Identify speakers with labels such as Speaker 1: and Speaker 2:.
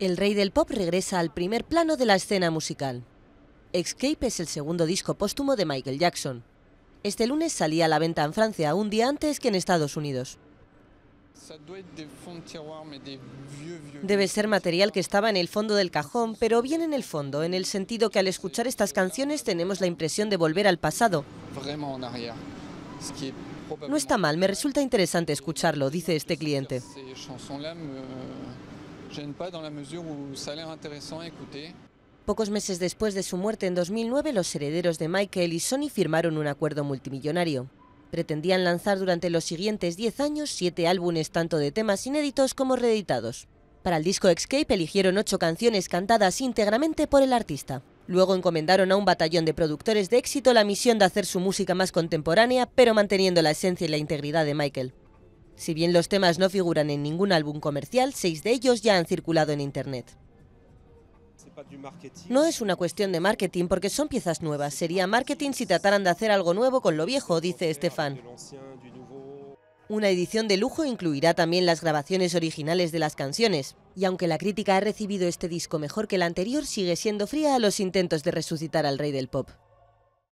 Speaker 1: El rey del pop regresa al primer plano de la escena musical. Escape es el segundo disco póstumo de Michael Jackson. Este lunes salía a la venta en Francia un día antes que en Estados Unidos. Debe ser material que estaba en el fondo del cajón, pero bien en el fondo, en el sentido que al escuchar estas canciones tenemos la impresión de volver al pasado. No está mal, me resulta interesante escucharlo, dice este cliente. Pocos meses después de su muerte en 2009, los herederos de Michael y Sony firmaron un acuerdo multimillonario. Pretendían lanzar durante los siguientes 10 años siete álbumes tanto de temas inéditos como reeditados. Para el disco Escape eligieron ocho canciones cantadas íntegramente por el artista. Luego encomendaron a un batallón de productores de éxito la misión de hacer su música más contemporánea, pero manteniendo la esencia y la integridad de Michael. Si bien los temas no figuran en ningún álbum comercial, seis de ellos ya han circulado en Internet. No es una cuestión de marketing porque son piezas nuevas. Sería marketing si trataran de hacer algo nuevo con lo viejo, dice Estefan. Una edición de lujo incluirá también las grabaciones originales de las canciones, y aunque la crítica ha recibido este disco mejor que el anterior, sigue siendo fría a los intentos de resucitar al rey del pop.